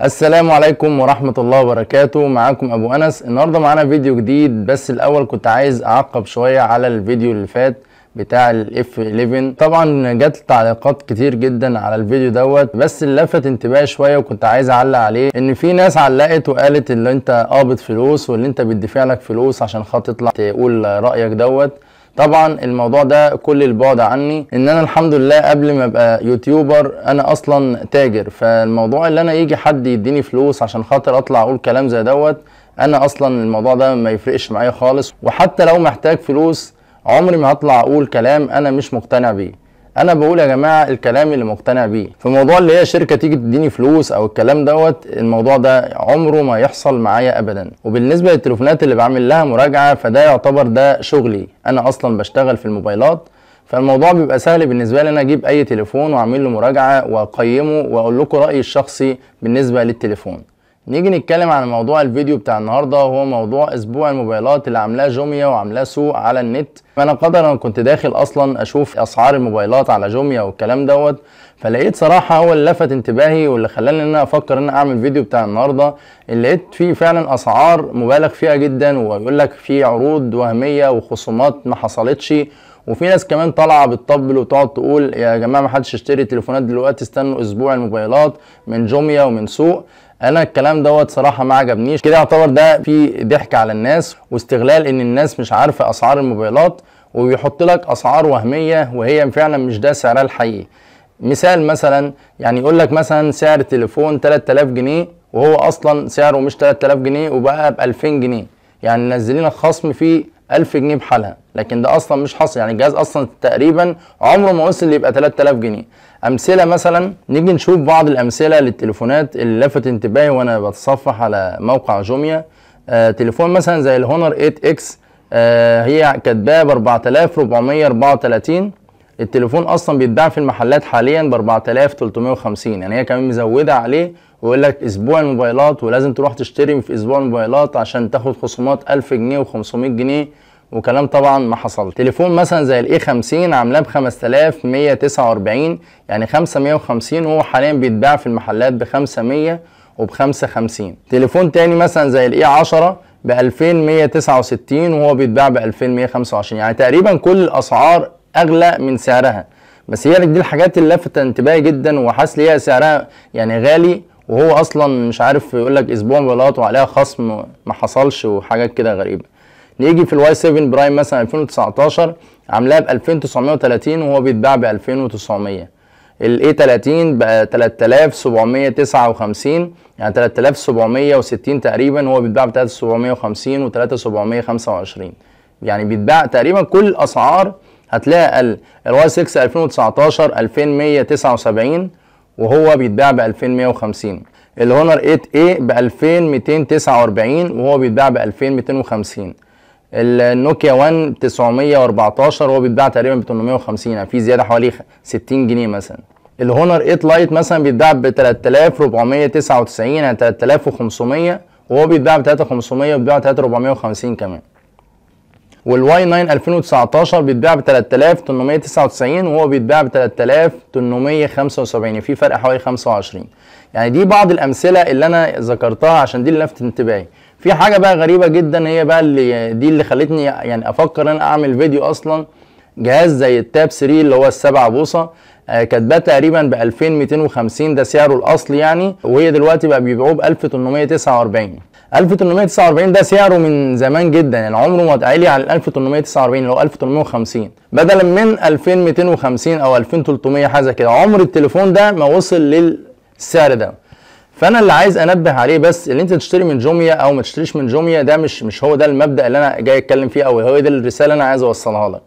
السلام عليكم ورحمة الله وبركاته معاكم أبو أنس النهاردة معانا فيديو جديد بس الأول كنت عايز أعقب شوية على الفيديو اللي فات بتاع الاف 11 طبعا جت تعليقات كتير جدا على الفيديو دوت بس اللي لفت انتباهي شويه وكنت عايز اعلق عليه ان في ناس علقت وقالت ان انت قابض فلوس واللي انت بتدفع لك فلوس عشان خاطر تطلع تقول رايك دوت طبعا الموضوع ده كل البعد عني ان انا الحمد لله قبل ما ابقى يوتيوبر انا اصلا تاجر فالموضوع اللي انا يجي حد يديني فلوس عشان خاطر اطلع اقول كلام زي دوت انا اصلا الموضوع ده ما يفرقش معايا خالص وحتى لو محتاج فلوس عمري ما هطلع اقول كلام انا مش مقتنع بيه انا بقول يا جماعه الكلام اللي مقتنع بيه في موضوع اللي هي شركه تيجي تديني فلوس او الكلام دوت الموضوع ده عمره ما يحصل معايا ابدا وبالنسبه للتليفونات اللي بعمل لها مراجعه فده يعتبر ده شغلي انا اصلا بشتغل في الموبايلات فالموضوع بيبقى سهل بالنسبه لي انا اجيب اي تليفون واعمل له مراجعه واقيمه واقول لكم رايي الشخصي بالنسبه للتليفون نيجي نتكلم عن موضوع الفيديو بتاع النهارده وهو موضوع اسبوع الموبايلات اللي عاملاه جوميا وعاملاه سوق على النت انا قدر انا كنت داخل اصلا اشوف اسعار الموبايلات على جوميا والكلام دوت فلقيت صراحه هو اللي لفت انتباهي واللي خلاني ان انا افكر ان اعمل فيديو بتاع النهارده اللي لقيت فيه فعلا اسعار مبالغ فيها جدا ويقول لك في عروض وهميه وخصومات ما حصلتش وفي ناس كمان طالعه بتطبل وتقعد تقول يا جماعه ما حدش يشتري تليفونات دلوقتي استنوا اسبوع الموبايلات من جوميا ومن سوق انا الكلام دوت صراحه ما عجبنيش كده يعتبر ده في ضحك على الناس واستغلال ان الناس مش عارفه اسعار الموبايلات ويحط لك اسعار وهميه وهي فعلا مش ده سعرها الحقيقي مثال مثلا يعني يقول لك مثلا سعر تليفون 3000 جنيه وهو اصلا سعره مش 3000 جنيه وبقى ب 2000 جنيه يعني منزلين خصم فيه 1000 جنيه بحالها لكن ده اصلا مش حاصل يعني الجهاز اصلا تقريبا عمره ما وصل يبقى 3000 جنيه امثله مثلا نيجي نشوف بعض الامثله للتليفونات اللي لفت انتباهي وانا بتصفح على موقع جوميا آه تليفون مثلا زي الهونر 8 اكس آه هي كاتباه ب 4434 التليفون اصلا بيتباع في المحلات حاليا ب 4350 يعني هي كمان مزوده عليه ويقول لك اسبوع الموبايلات ولازم تروح تشتري في اسبوع الموبايلات عشان تاخد خصومات 1000 جنيه و500 جنيه وكلام طبعا ما حصل تليفون مثلا زي الاي 50 عاملاه ب 5149 يعني 550 وهو حاليا بيتباع في المحلات ب 500 وب 550 تليفون تاني مثلا زي الاي 10 ب 2169 وهو بيتباع ب 2125 يعني تقريبا كل الاسعار اغلى من سعرها بس هي دي الحاجات اللي لفت انتباهي جدا وحاسس ليها سعرها يعني غالي وهو اصلا مش عارف يقول لك اسبوع موبايلات وعليها خصم ما حصلش وحاجات كده غريبه نيجي في الواي 7 برايم مثلا 2019 عاملاها ب 2930 وهو بيتباع ب 2900 الاي 30 ب 3759 يعني 3760 تقريبا هو بيتباع ب 3750 و 3725 يعني بيتباع تقريبا كل اسعار هتلاقي الواي 6 2019 2179 وهو بيتباع ب 2150 الهونر 8 اي ب 2249 وهو بيتباع ب 2250 النوكيا 1 914 وهو بيتباع تقريبا ب 850 يعني في زياده حوالي 60 جنيه مثلا الهونر 8 لايت مثلا بيتباع ب 3499 يعني 3500 وهو بيتباع ب 3500 وبيتباع ب 3450 كمان والواي 9 2019 بيتباع ب 3899 وهو بيتباع ب 3875 في فرق حوالي 25 يعني دي بعض الامثله اللي انا ذكرتها عشان دي اللي لفت انتباهي في حاجه بقى غريبه جدا هي بقى اللي دي اللي خلتني يعني افكر ان انا اعمل فيديو اصلا جهاز زي التاب 3 اللي هو السبعة بوصة آه، كاتباه تقريبا ب 2250 ده سعره الاصلي يعني وهي دلوقتي بقى بيبيعوه ب 1849 1849 ده سعره من زمان جدا يعني عمره ما اتعلي على 1849 اللي هو 1850 بدلا من 2250 او 2300 حاجه كده عمر التليفون ده ما وصل للسعر ده فانا اللي عايز انبه عليه بس اللي انت تشتري من جوميا او ما تشتريش من جوميا ده مش مش هو ده المبدا اللي انا جاي اتكلم فيه او هو ده الرساله اللي انا عايز اوصلها لك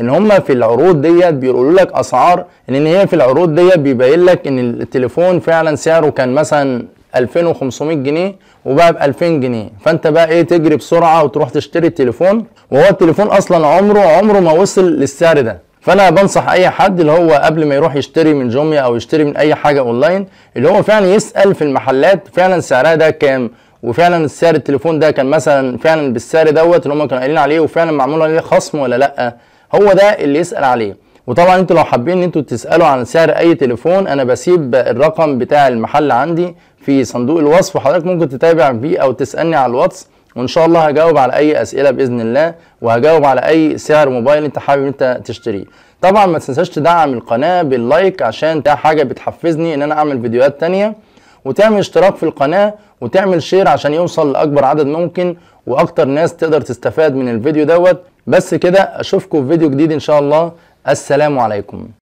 ان هم في العروض ديت بيقولوا لك اسعار ان هي في العروض ديت بيبين لك ان التليفون فعلا سعره كان مثلا 2500 جنيه وبقى ب 2000 جنيه فانت بقى ايه تجري بسرعه وتروح تشتري التليفون وهو التليفون اصلا عمره عمره ما وصل للسعر ده فانا بنصح اي حد اللي هو قبل ما يروح يشتري من جوميا او يشتري من اي حاجه اونلاين اللي هو فعلا يسال في المحلات فعلا سعرها ده كام وفعلا سعر التليفون ده كان مثلا فعلا بالسعر دوت اللي هم كانوا قايلين عليه وفعلا معمول عليه خصم ولا لا هو ده اللي يسال عليه وطبعا انتوا لو حابين ان انتوا تسالوا عن سعر اي تليفون انا بسيب الرقم بتاع المحل عندي في صندوق الوصف وحضرتك ممكن تتابع بيه او تسالني على الواتس وان شاء الله هجاوب على اي اسئله باذن الله وهجاوب على اي سعر موبايل انت حابب انت تشتريه طبعا ما تنساش تدعم القناه باللايك عشان ده حاجه بتحفزني ان انا اعمل فيديوهات تانية وتعمل اشتراك في القناه وتعمل شير عشان يوصل لاكبر عدد ممكن واكتر ناس تقدر تستفاد من الفيديو دوت بس كده اشوفكم في فيديو جديد ان شاء الله السلام عليكم